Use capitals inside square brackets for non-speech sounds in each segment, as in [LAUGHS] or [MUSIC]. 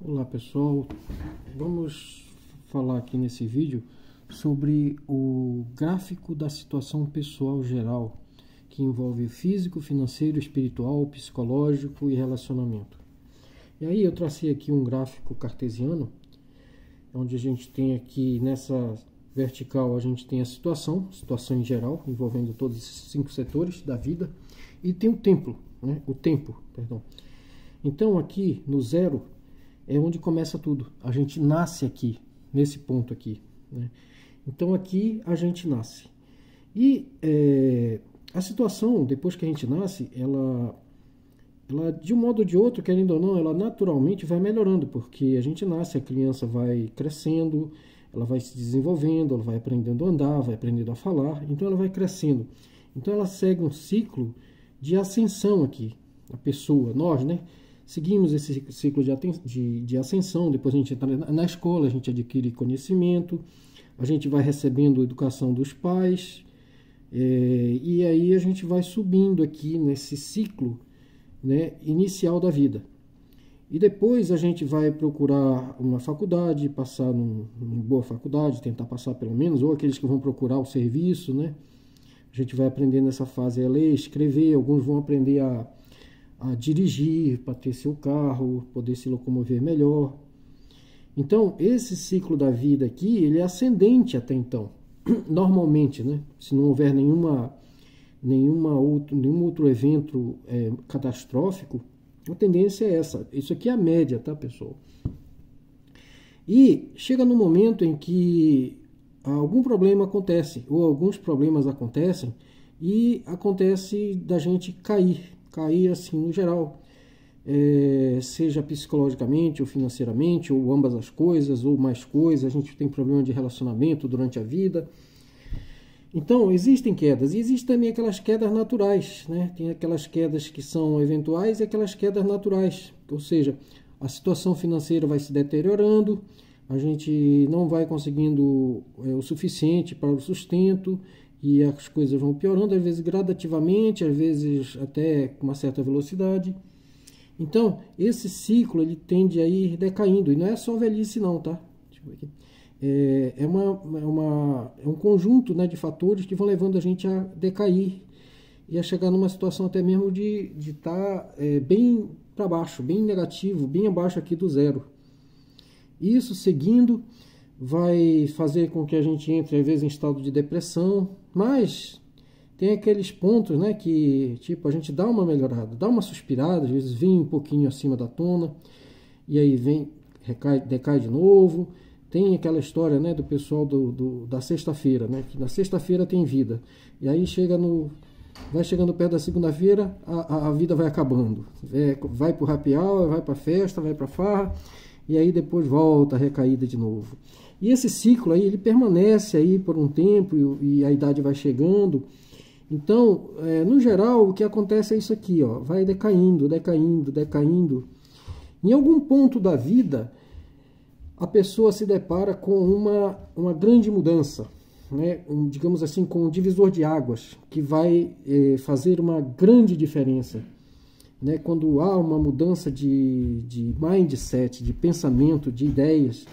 Olá pessoal, vamos falar aqui nesse vídeo sobre o gráfico da situação pessoal geral que envolve físico, financeiro, espiritual, psicológico e relacionamento. E aí eu tracei aqui um gráfico cartesiano, onde a gente tem aqui nessa vertical a gente tem a situação, situação em geral, envolvendo todos esses cinco setores da vida, e tem o tempo, né? o tempo, perdão. Então aqui no zero é onde começa tudo. A gente nasce aqui, nesse ponto aqui. Né? Então aqui a gente nasce. E é, a situação, depois que a gente nasce, ela, ela, de um modo ou de outro, querendo ou não, ela naturalmente vai melhorando, porque a gente nasce, a criança vai crescendo, ela vai se desenvolvendo, ela vai aprendendo a andar, vai aprendendo a falar, então ela vai crescendo. Então ela segue um ciclo de ascensão aqui, a pessoa, nós, né? seguimos esse ciclo de, de, de ascensão, depois a gente entra na escola, a gente adquire conhecimento, a gente vai recebendo a educação dos pais, é, e aí a gente vai subindo aqui nesse ciclo né, inicial da vida. E depois a gente vai procurar uma faculdade, passar num, numa boa faculdade, tentar passar pelo menos, ou aqueles que vão procurar o serviço, né? A gente vai aprender nessa fase a é ler, escrever, alguns vão aprender a, a dirigir, para ter seu carro, poder se locomover melhor. Então, esse ciclo da vida aqui, ele é ascendente até então, [CLEARS THROAT] normalmente, né? Se não houver nenhuma, nenhuma outro, nenhum outro evento é, catastrófico, a tendência é essa. Isso aqui é a média, tá, pessoal? E chega no momento em que algum problema acontece, ou alguns problemas acontecem, e acontece da gente cair, cair assim no geral, é, seja psicologicamente ou financeiramente, ou ambas as coisas, ou mais coisas, a gente tem problema de relacionamento durante a vida. Então, existem quedas, e existem também aquelas quedas naturais, né? Tem aquelas quedas que são eventuais e aquelas quedas naturais, ou seja, a situação financeira vai se deteriorando, a gente não vai conseguindo é, o suficiente para o sustento, e as coisas vão piorando, às vezes gradativamente, às vezes até com uma certa velocidade. Então, esse ciclo ele tende a ir decaindo, e não é só velhice não, tá? É, é, uma, é uma, é um conjunto né, de fatores que vão levando a gente a decair e a chegar numa situação até mesmo de estar de tá, é, bem para baixo, bem negativo, bem abaixo aqui do zero. Isso seguindo vai fazer com que a gente entre às vezes em estado de depressão, mas tem aqueles pontos, né, que tipo a gente dá uma melhorada, dá uma suspirada, às vezes vem um pouquinho acima da tona e aí vem recai, decai de novo. Tem aquela história, né, do pessoal do, do da sexta-feira, né, que na sexta-feira tem vida e aí chega no vai chegando perto da segunda-feira, a, a, vida vai acabando, é, vai para o rapial, vai para festa, vai para farra e aí depois volta a recaída de novo. E esse ciclo aí, ele permanece aí por um tempo e, a idade vai chegando. Então, é, no geral, o que acontece é isso aqui, ó, vai decaindo, decaindo, decaindo. Em algum ponto da vida, a pessoa se depara com uma, uma grande mudança, né? um, digamos assim, com um divisor de águas, que vai é, fazer uma grande diferença. Né? Quando há uma mudança de, de mindset, de pensamento, de ideias,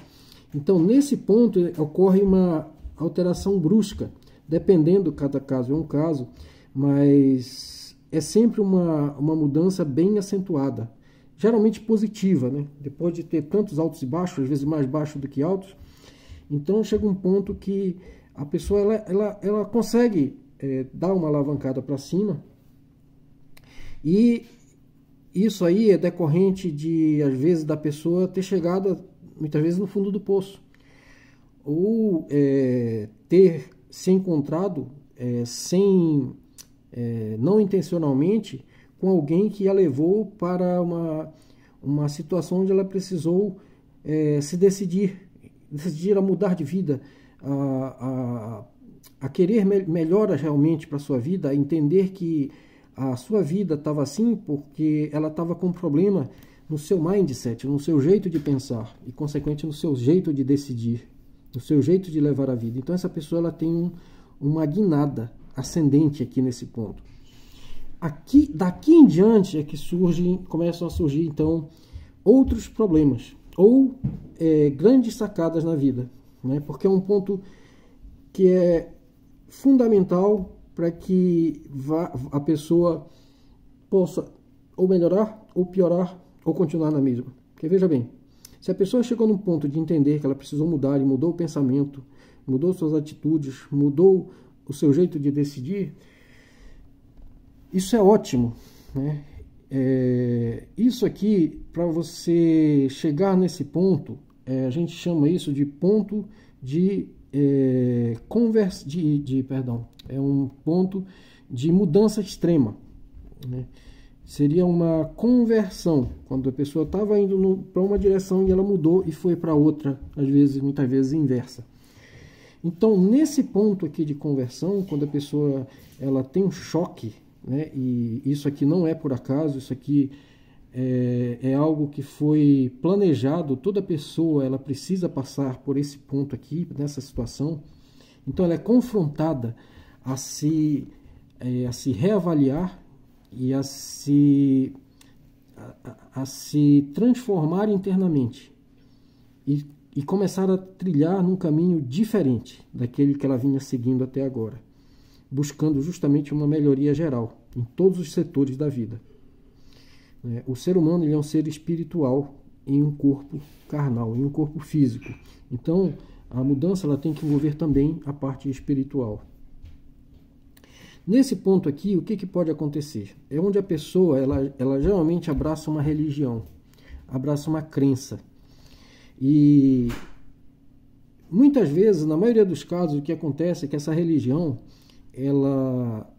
então, nesse ponto, é, ocorre uma alteração brusca, dependendo, cada caso é um caso, mas é sempre uma, uma mudança bem acentuada, geralmente positiva, né? depois de ter tantos altos e baixos, às vezes mais baixos do que altos. Então, chega um ponto que a pessoa ela, ela, ela consegue é, dar uma alavancada para cima e isso aí é decorrente de, às vezes, da pessoa ter chegado muitas vezes no fundo do poço. Ou é, ter se encontrado é, sem, é, não intencionalmente, com alguém que a levou para uma, uma situação onde ela precisou é, se decidir, decidir a mudar de vida, a, a, a querer me melhoras realmente para a sua vida, a entender que a sua vida estava assim porque ela estava com problema no seu mindset, no seu jeito de pensar e, consequente, no seu jeito de decidir, no seu jeito de levar a vida. Então, essa pessoa ela tem um, uma guinada ascendente aqui nesse ponto. Aqui, daqui em diante é que surgem, começam a surgir então outros problemas ou é, grandes sacadas na vida, né? Porque é um ponto que é fundamental para que vá, a pessoa possa ou melhorar ou piorar ou continuar na mesma. Porque veja bem, se a pessoa chegou num ponto de entender que ela precisou mudar e mudou o pensamento, mudou suas atitudes, mudou o seu jeito de decidir, isso é ótimo. Né? É, isso aqui, para você chegar nesse ponto, é, a gente chama isso de ponto de é, conversa, de, de, perdão, é um ponto de mudança extrema. Né? seria uma conversão, quando a pessoa estava indo para uma direção e ela mudou e foi para outra, às vezes, muitas vezes inversa. Então, nesse ponto aqui de conversão, quando a pessoa ela tem um choque, né, e isso aqui não é por acaso, isso aqui é, é algo que foi planejado, toda pessoa ela precisa passar por esse ponto aqui, nessa situação. Então, ela é confrontada a se, é, a se reavaliar e a se, a, a se transformar internamente e, e começar a trilhar num caminho diferente daquele que ela vinha seguindo até agora, buscando justamente uma melhoria geral em todos os setores da vida. Né? O ser humano ele é um ser espiritual em um corpo carnal, em um corpo físico. Então, a mudança ela tem que envolver também a parte espiritual. Nesse ponto aqui, o que, que pode acontecer? É onde a pessoa, ela, ela geralmente abraça uma religião, abraça uma crença. E muitas vezes, na maioria dos casos, o que acontece é que essa religião, ela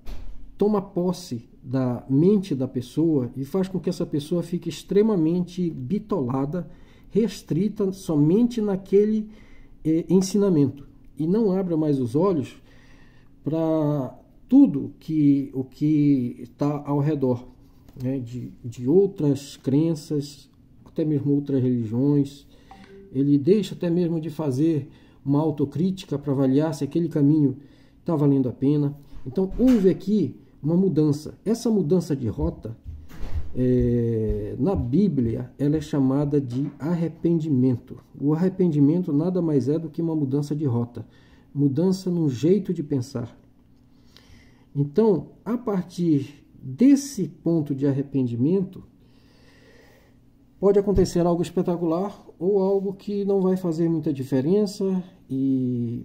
toma posse da mente da pessoa e faz com que essa pessoa fique extremamente bitolada, restrita somente naquele eh, ensinamento e não abra mais os olhos para tudo que o que está ao redor né, de, de outras crenças, até mesmo outras religiões. Ele deixa até mesmo de fazer uma autocrítica para avaliar se aquele caminho está valendo a pena. Então houve aqui uma mudança. Essa mudança de rota é, na Bíblia ela é chamada de arrependimento. O arrependimento nada mais é do que uma mudança de rota, mudança no jeito de pensar, então, a partir desse ponto de arrependimento, pode acontecer algo espetacular ou algo que não vai fazer muita diferença e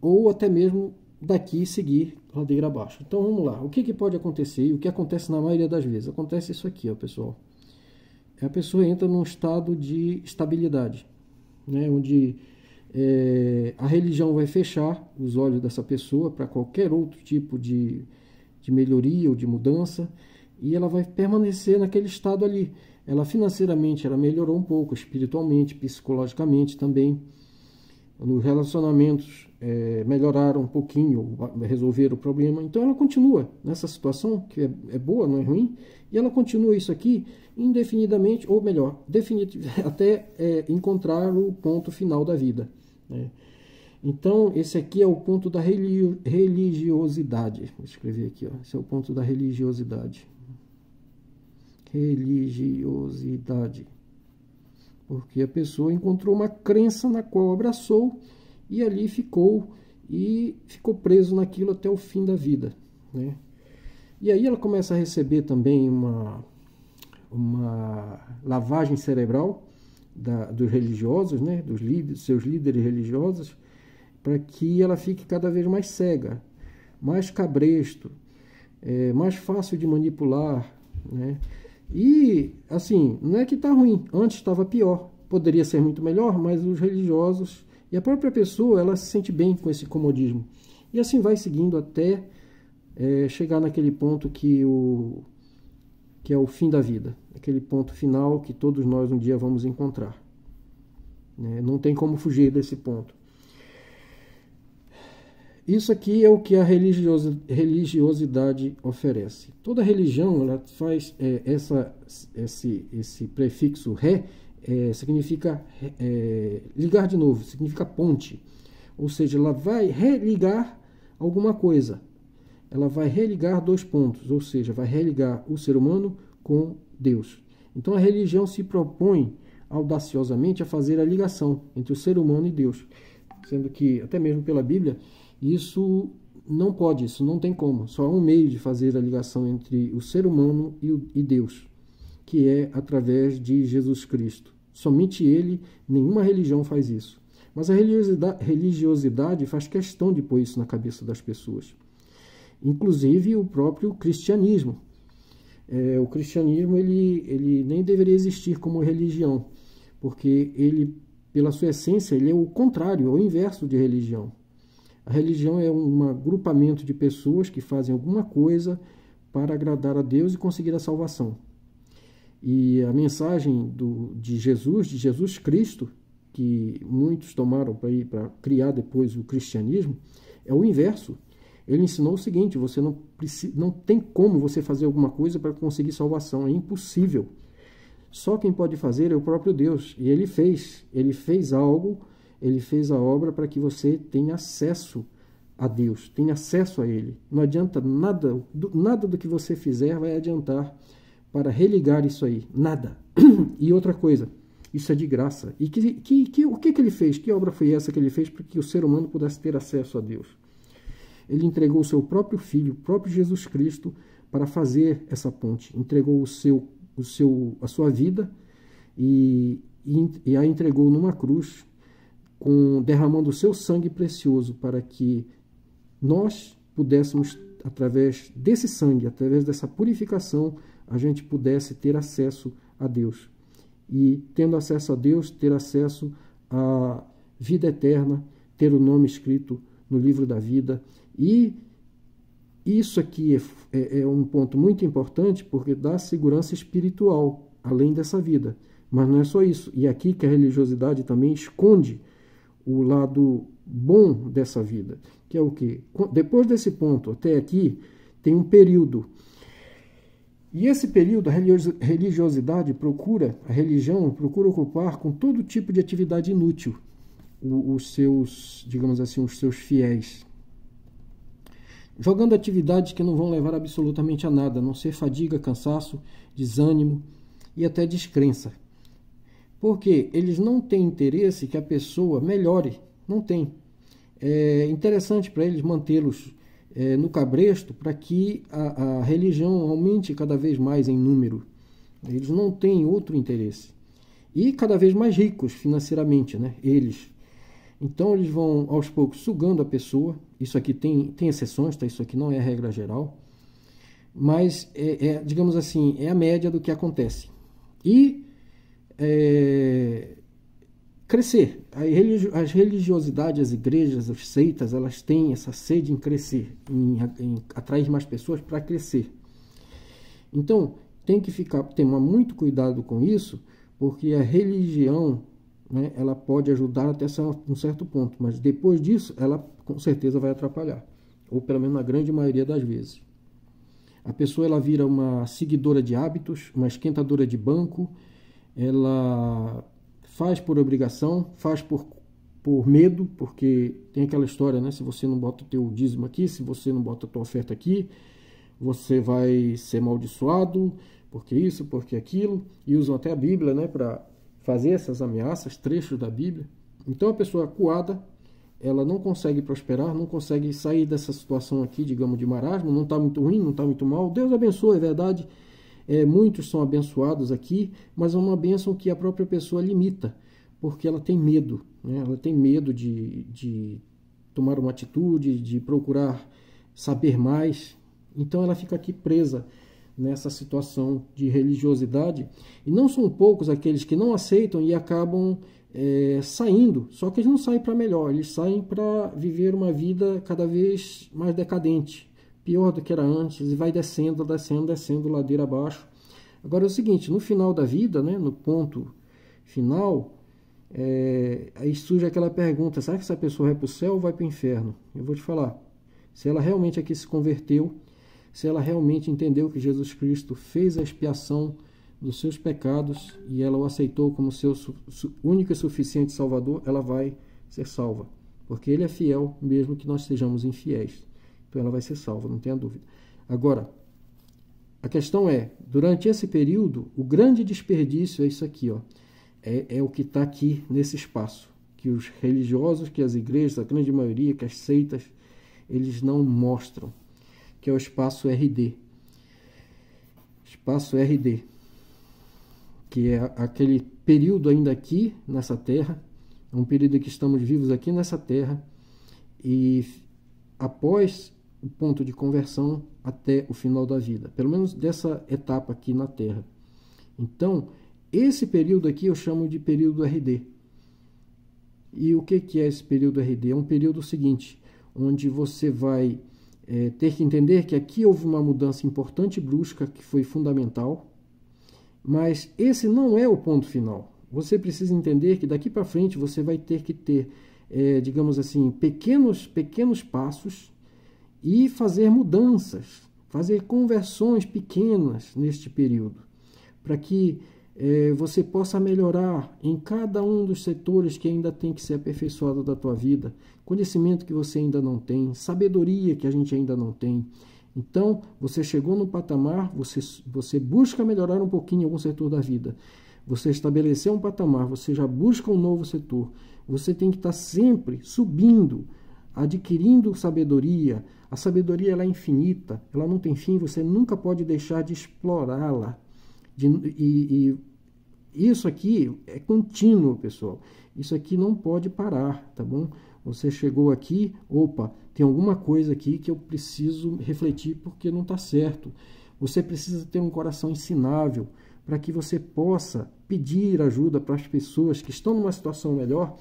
ou até mesmo daqui seguir ladeira abaixo. Então vamos lá. O que, que pode acontecer e o que acontece na maioria das vezes? Acontece isso aqui, ó, pessoal. A pessoa entra num estado de estabilidade, né, onde é, a religião vai fechar os olhos dessa pessoa para qualquer outro tipo de, de melhoria ou de mudança e ela vai permanecer naquele estado ali. Ela financeiramente ela melhorou um pouco, espiritualmente, psicologicamente também. Nos relacionamentos é, melhoraram um pouquinho, resolveram o problema. Então ela continua nessa situação, que é, é boa, não é ruim, e ela continua isso aqui indefinidamente, ou melhor, [LAUGHS] até é, encontrar o ponto final da vida. Né? Então, esse aqui é o ponto da religiosidade. Vou escrever aqui, ó. Esse é o ponto da religiosidade. Religiosidade. Porque a pessoa encontrou uma crença na qual abraçou e ali ficou e ficou preso naquilo até o fim da vida, né? E aí ela começa a receber também uma uma lavagem cerebral da, dos religiosos, né, dos líderes, seus líderes religiosos, para que ela fique cada vez mais cega, mais cabresto, é, mais fácil de manipular, né? E assim, não é que está ruim. Antes estava pior, poderia ser muito melhor, mas os religiosos e a própria pessoa ela se sente bem com esse comodismo e assim vai seguindo até é, chegar naquele ponto que o que é o fim da vida aquele ponto final que todos nós um dia vamos encontrar. Né? Não tem como fugir desse ponto. Isso aqui é o que a religiosidade oferece. Toda religião ela faz é, essa, esse, esse prefixo ré, é, significa é, ligar de novo, significa ponte. Ou seja, ela vai religar alguma coisa. Ela vai religar dois pontos, ou seja, vai religar o ser humano com Deus. Então a religião se propõe audaciosamente a fazer a ligação entre o ser humano e Deus, sendo que até mesmo pela Bíblia isso não pode, isso não tem como. Só há um meio de fazer a ligação entre o ser humano e, o, e Deus, que é através de Jesus Cristo. Somente Ele, nenhuma religião faz isso. Mas a religiosidade, religiosidade faz questão de pôr isso na cabeça das pessoas. Inclusive o próprio cristianismo, é, o cristianismo ele, ele nem deveria existir como religião, porque ele, pela sua essência, ele é o contrário, é o inverso de religião. A religião é um agrupamento de pessoas que fazem alguma coisa para agradar a Deus e conseguir a salvação. E a mensagem do, de Jesus, de Jesus Cristo, que muitos tomaram para criar depois o cristianismo, é o inverso. Ele ensinou o seguinte: você não, precisa, não tem como você fazer alguma coisa para conseguir salvação, é impossível. Só quem pode fazer é o próprio Deus. E ele fez. Ele fez algo, ele fez a obra para que você tenha acesso a Deus, tenha acesso a Ele. Não adianta nada, nada do que você fizer vai adiantar para religar isso aí. Nada. [CLEARS THROAT] E outra coisa, isso é de graça. E que, que, que, o que, que ele fez? Que obra foi essa que ele fez para que o ser humano pudesse ter acesso a Deus? ele entregou o seu próprio filho, o próprio Jesus Cristo, para fazer essa ponte. Entregou o seu, o seu, a sua vida e, e, a entregou numa cruz, com, derramando o seu sangue precioso para que nós pudéssemos, através desse sangue, através dessa purificação, a gente pudesse ter acesso a Deus. E tendo acesso a Deus, ter acesso à vida eterna, ter o nome escrito no livro da vida e isso aqui é, é, é um ponto muito importante porque dá segurança espiritual além dessa vida. Mas não é só isso. E é aqui que a religiosidade também esconde o lado bom dessa vida, que é o que? Depois desse ponto até aqui, tem um período. E esse período a religiosidade procura, a religião procura ocupar com todo tipo de atividade inútil os seus, digamos assim, os seus fiéis jogando atividades que não vão levar absolutamente a nada, a não ser fadiga, cansaço, desânimo e até descrença. Porque eles não têm interesse que a pessoa melhore, não tem. É interessante para eles mantê-los é, no cabresto para que a, a religião aumente cada vez mais em número. Eles não têm outro interesse. E cada vez mais ricos financeiramente, né? eles, então eles vão aos poucos sugando a pessoa. Isso aqui tem, tem exceções, tá? Isso aqui não é regra geral. Mas é, é, digamos assim, é a média do que acontece. E é, crescer. As religiosidades, as igrejas, as seitas, elas têm essa sede em crescer, em, em atrair mais pessoas para crescer. Então, tem que ficar, tomar muito cuidado com isso, porque a religião né, ela pode ajudar até um certo ponto, mas depois disso ela com certeza vai atrapalhar, ou pelo menos na grande maioria das vezes. A pessoa ela vira uma seguidora de hábitos, uma esquentadora de banco, ela faz por obrigação, faz por, por medo, porque tem aquela história, né? Se você não bota o teu dízimo aqui, se você não bota a tua oferta aqui, você vai ser amaldiçoado, porque isso, porque aquilo, e usam até a Bíblia, né, para fazer essas ameaças, trechos da Bíblia. Então a pessoa acuada, ela não consegue prosperar, não consegue sair dessa situação aqui, digamos, de marasmo, não está muito ruim, não está muito mal. Deus abençoa, é verdade. É, muitos são abençoados aqui, mas é uma bênção que a própria pessoa limita, porque ela tem medo, né? ela tem medo de, de tomar uma atitude, de procurar saber mais. Então ela fica aqui presa nessa situação de religiosidade. E não são poucos aqueles que não aceitam e acabam é, saindo, só que eles não saem para melhor, eles saem para viver uma vida cada vez mais decadente, pior do que era antes, e vai descendo, descendo, descendo ladeira abaixo. Agora é o seguinte, no final da vida, né, no ponto final, é, aí surge aquela pergunta, será que essa pessoa vai para o céu ou vai para o inferno? Eu vou te falar, se ela realmente aqui é se converteu, se ela realmente entendeu que Jesus Cristo fez a expiação dos seus pecados e ela o aceitou como seu único e suficiente Salvador, ela vai ser salva. Porque ele é fiel, mesmo que nós sejamos infiéis. Então ela vai ser salva, não tenha dúvida. Agora, a questão é, durante esse período, o grande desperdício é isso aqui, ó. É, é o que está aqui nesse espaço. Que os religiosos, que as igrejas, a grande maioria, que as seitas, eles não mostram que é o espaço RD. Espaço RD, que é aquele período ainda aqui nessa terra, é um período que estamos vivos aqui nessa terra, e após o ponto de conversão até o final da vida, pelo menos dessa etapa aqui na terra. Então, esse período aqui eu chamo de período RD. E o que é esse período RD? É um período seguinte, onde você vai é, ter que entender que aqui houve uma mudança importante e brusca que foi fundamental, mas esse não é o ponto final. Você precisa entender que daqui para frente você vai ter que ter, é, digamos assim, pequenos, pequenos passos e fazer mudanças, fazer conversões pequenas neste período, para que é, você possa melhorar em cada um dos setores que ainda tem que ser aperfeiçoado da tua vida conhecimento que você ainda não tem, sabedoria que a gente ainda não tem. Então, você chegou no patamar, você, você busca melhorar um pouquinho algum setor da vida. Você estabeleceu um patamar, você já busca um novo setor. Você tem que estar tá sempre subindo, adquirindo sabedoria. A sabedoria ela é infinita, ela não tem fim, você nunca pode deixar de explorá-la. e, e isso aqui é contínuo, pessoal. Isso aqui não pode parar, tá bom? Você chegou aqui, opa, tem alguma coisa aqui que eu preciso refletir porque não está certo. Você precisa ter um coração ensinável para que você possa pedir ajuda para as pessoas que estão numa situação melhor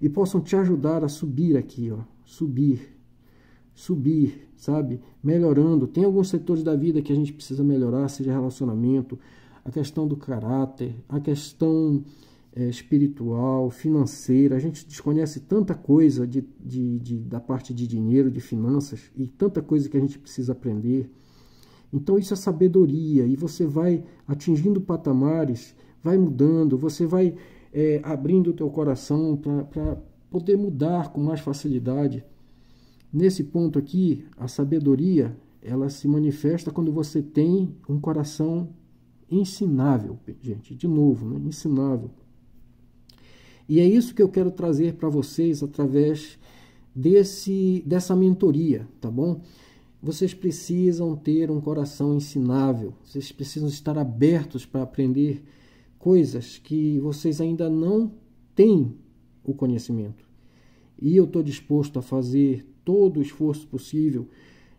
e possam te ajudar a subir aqui, ó, subir, subir, sabe? Melhorando. Tem alguns setores da vida que a gente precisa melhorar, seja relacionamento, a questão do caráter, a questão é, espiritual, financeira. A gente desconhece tanta coisa de, de, de, da parte de dinheiro, de finanças, e tanta coisa que a gente precisa aprender. Então, isso é sabedoria, e você vai atingindo patamares, vai mudando, você vai é, abrindo o teu coração para poder mudar com mais facilidade. Nesse ponto aqui, a sabedoria ela se manifesta quando você tem um coração ensinável, gente, de novo, né? ensinável. E é isso que eu quero trazer para vocês através desse dessa mentoria, tá bom? Vocês precisam ter um coração ensinável, vocês precisam estar abertos para aprender coisas que vocês ainda não têm o conhecimento. E eu estou disposto a fazer todo o esforço possível,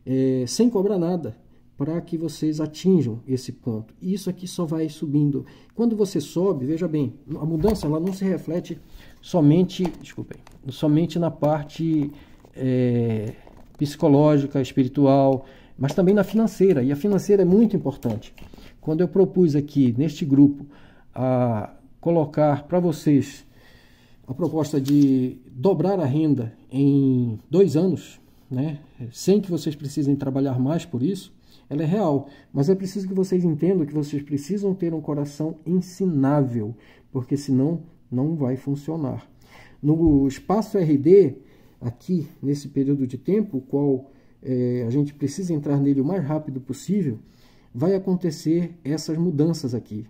é, sem cobrar nada, para que vocês atinjam esse ponto. Isso aqui só vai subindo. Quando você sobe, veja bem, a mudança ela não se reflete somente, desculpem, somente na parte é, psicológica, espiritual, mas também na financeira. E a financeira é muito importante. Quando eu propus aqui neste grupo a colocar para vocês a proposta de dobrar a renda em dois anos, né, sem que vocês precisem trabalhar mais por isso, ela é real. Mas é preciso que vocês entendam que vocês precisam ter um coração ensinável, porque senão não vai funcionar. No espaço RD, aqui nesse período de tempo, qual é, a gente precisa entrar nele o mais rápido possível, vai acontecer essas mudanças aqui.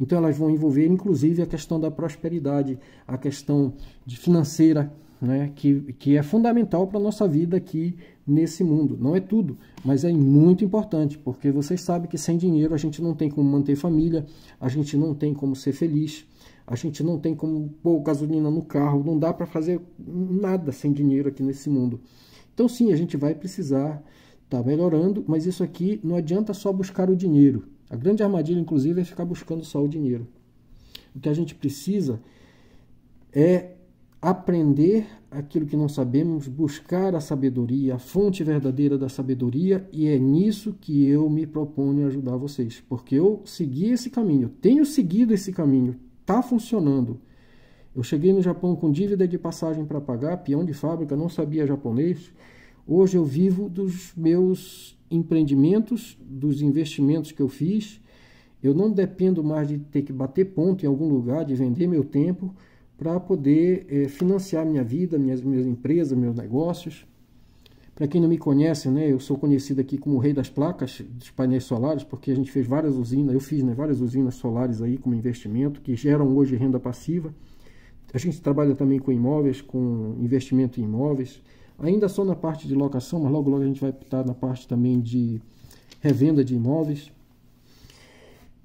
Então elas vão envolver, inclusive, a questão da prosperidade, a questão de financeira, né, que, que é fundamental para a nossa vida aqui nesse mundo. Não é tudo, mas é muito importante, porque vocês sabem que sem dinheiro a gente não tem como manter família, a gente não tem como ser feliz, a gente não tem como pôr gasolina no carro, não dá para fazer nada sem dinheiro aqui nesse mundo. Então, sim, a gente vai precisar estar tá melhorando, mas isso aqui não adianta só buscar o dinheiro. A grande armadilha, inclusive, é ficar buscando só o dinheiro. O que a gente precisa é aprender aquilo que não sabemos, buscar a sabedoria, a fonte verdadeira da sabedoria, e é nisso que eu me proponho ajudar vocês, porque eu segui esse caminho, tenho seguido esse caminho, está funcionando. Eu cheguei no Japão com dívida de passagem para pagar, peão de fábrica, não sabia japonês. Hoje eu vivo dos meus empreendimentos, dos investimentos que eu fiz. Eu não dependo mais de ter que bater ponto em algum lugar, de vender meu tempo para poder é, financiar minha vida, minhas, minhas empresas, meus negócios. Para quem não me conhece, né, eu sou conhecido aqui como o rei das placas dos painéis solares, porque a gente fez várias usinas, eu fiz né, várias usinas solares aí como investimento, que geram hoje renda passiva. A gente trabalha também com imóveis, com investimento em imóveis. Ainda só na parte de locação, mas logo logo a gente vai estar na parte também de revenda de imóveis.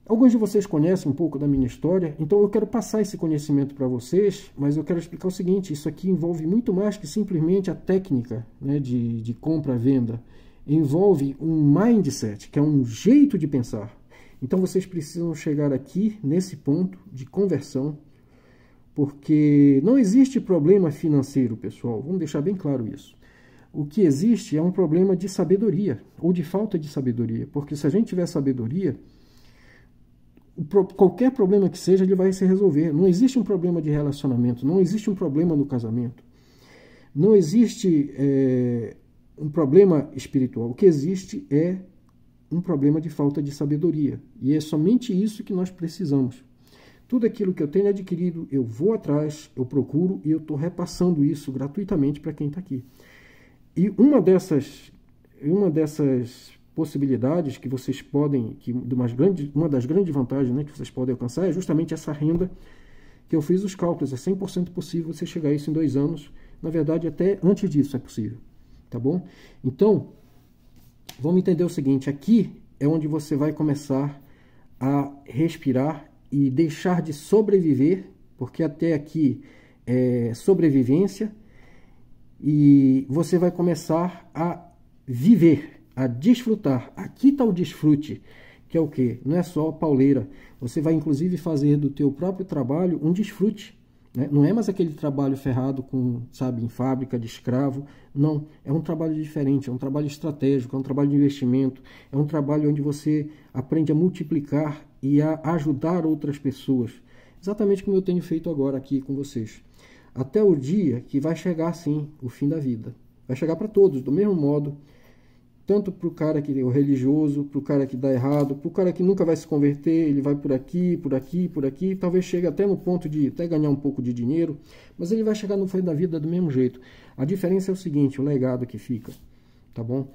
Alguns de vocês conhecem um pouco da minha história, então eu quero passar esse conhecimento para vocês, mas eu quero explicar o seguinte: isso aqui envolve muito mais que simplesmente a técnica né, de, de compra-venda. Envolve um mindset, que é um jeito de pensar. Então vocês precisam chegar aqui nesse ponto de conversão, porque não existe problema financeiro, pessoal. Vamos deixar bem claro isso. O que existe é um problema de sabedoria ou de falta de sabedoria, porque se a gente tiver sabedoria qualquer problema que seja, ele vai se resolver. Não existe um problema de relacionamento, não existe um problema no casamento, não existe é, um problema espiritual. O que existe é um problema de falta de sabedoria. E é somente isso que nós precisamos. Tudo aquilo que eu tenho adquirido, eu vou atrás, eu procuro e eu estou repassando isso gratuitamente para quem está aqui. E uma dessas, uma dessas possibilidades que vocês podem, que uma, grande, uma das grandes vantagens né, que vocês podem alcançar é justamente essa renda que eu fiz os cálculos. É 100% possível você chegar a isso em dois anos. Na verdade, até antes disso é possível. Tá bom? Então, vamos entender o seguinte: aqui é onde você vai começar a respirar e deixar de sobreviver, porque até aqui é sobrevivência, e você vai começar a viver a desfrutar. Aqui está o desfrute, que é o que? Não é só pauleira. Você vai inclusive fazer do teu próprio trabalho um desfrute. Né? Não é mais aquele trabalho ferrado com, sabe, em fábrica de escravo. Não, é um trabalho diferente, é um trabalho estratégico, é um trabalho de investimento, é um trabalho onde você aprende a multiplicar e a ajudar outras pessoas. Exatamente como eu tenho feito agora aqui com vocês. Até o dia que vai chegar, sim, o fim da vida. Vai chegar para todos, do mesmo modo tanto para o cara que é o religioso, para o cara que dá errado, para o cara que nunca vai se converter, ele vai por aqui, por aqui, por aqui, talvez chegue até no ponto de até ganhar um pouco de dinheiro, mas ele vai chegar no fim da vida do mesmo jeito. A diferença é o seguinte, o legado que fica, tá bom?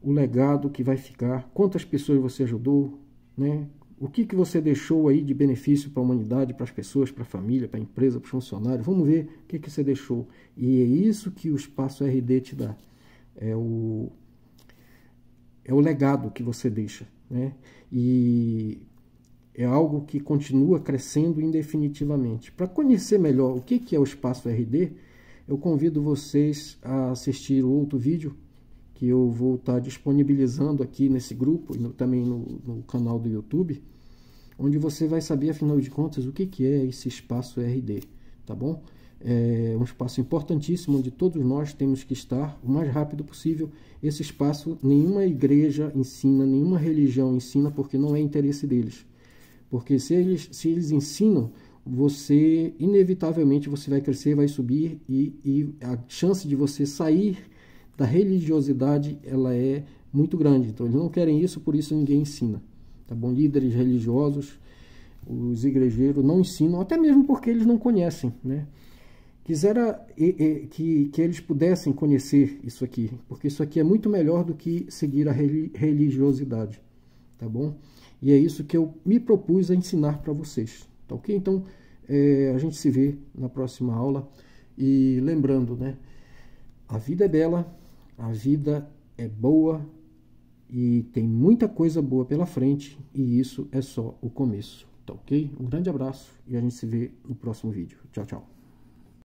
O legado que vai ficar, quantas pessoas você ajudou, né? O que, que você deixou aí de benefício para a humanidade, para as pessoas, para a família, para a empresa, para os funcionários? Vamos ver o que, que você deixou. E é isso que o espaço RD te dá. É o é o legado que você deixa, né? E é algo que continua crescendo indefinitivamente. Para conhecer melhor o que é o espaço RD, eu convido vocês a assistir o outro vídeo que eu vou estar tá disponibilizando aqui nesse grupo e também no, no, canal do YouTube, onde você vai saber, afinal de contas, o que é esse espaço RD, tá bom? é um espaço importantíssimo onde todos nós temos que estar o mais rápido possível. Esse espaço nenhuma igreja ensina, nenhuma religião ensina, porque não é interesse deles. Porque se eles, se eles ensinam, você inevitavelmente você vai crescer, vai subir e, e a chance de você sair da religiosidade ela é muito grande. Então eles não querem isso, por isso ninguém ensina. Tá bom? Líderes religiosos, os igrejeiros não ensinam, até mesmo porque eles não conhecem, né? Quisera que, que eles pudessem conhecer isso aqui, porque isso aqui é muito melhor do que seguir a religiosidade, tá bom? E é isso que eu me propus a ensinar para vocês, tá ok? Então, é, a gente se vê na próxima aula. E lembrando, né? A vida é bela, a vida é boa e tem muita coisa boa pela frente e isso é só o começo, tá ok? Um grande abraço e a gente se vê no próximo vídeo. Tchau, tchau.